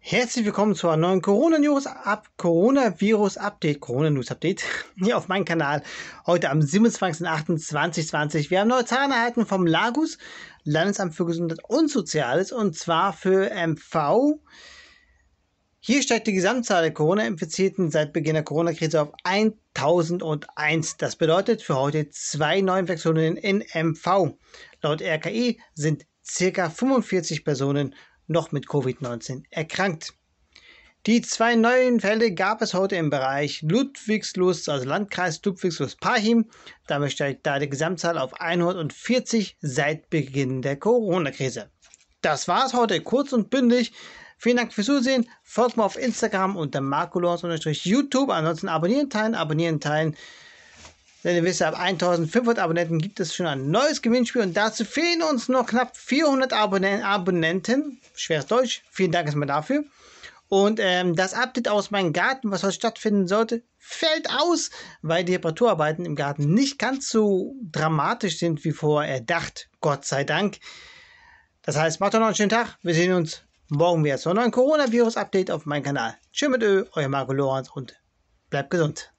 Herzlich willkommen zu einem neuen Corona News Up Coronavirus Update, Corona News Update hier auf meinem Kanal. Heute am 27.08.2020. Wir haben neue Zahlen erhalten vom Lagus, Landesamt für Gesundheit und Soziales und zwar für MV. Hier steigt die Gesamtzahl der Corona-Infizierten seit Beginn der Corona-Krise auf 1001. Das bedeutet für heute zwei Neuinfektionen in MV. Laut RKI sind ca. 45 Personen noch mit Covid-19 erkrankt. Die zwei neuen Fälle gab es heute im Bereich Ludwigslust, also Landkreis Ludwigslust-Parchim. Damit steigt da die Gesamtzahl auf 140 seit Beginn der Corona-Krise. Das war es heute kurz und bündig. Vielen Dank fürs Zusehen. Folgt mir auf Instagram unter marcolors youtube Ansonsten abonnieren, teilen, abonnieren, teilen. Denn ihr wisst, ab 1500 Abonnenten gibt es schon ein neues Gewinnspiel und dazu fehlen uns noch knapp 400 Abonnenten. Abonnenten. Schweres Deutsch. Vielen Dank erstmal dafür. Und ähm, das Update aus meinem Garten, was heute stattfinden sollte, fällt aus, weil die Reparaturarbeiten im Garten nicht ganz so dramatisch sind wie vorher gedacht. Gott sei Dank. Das heißt, macht doch noch einen schönen Tag. Wir sehen uns morgen wieder zu einem neuen Coronavirus-Update auf meinem Kanal. Tschüss mit Ö, euer Marco Lorenz und bleibt gesund.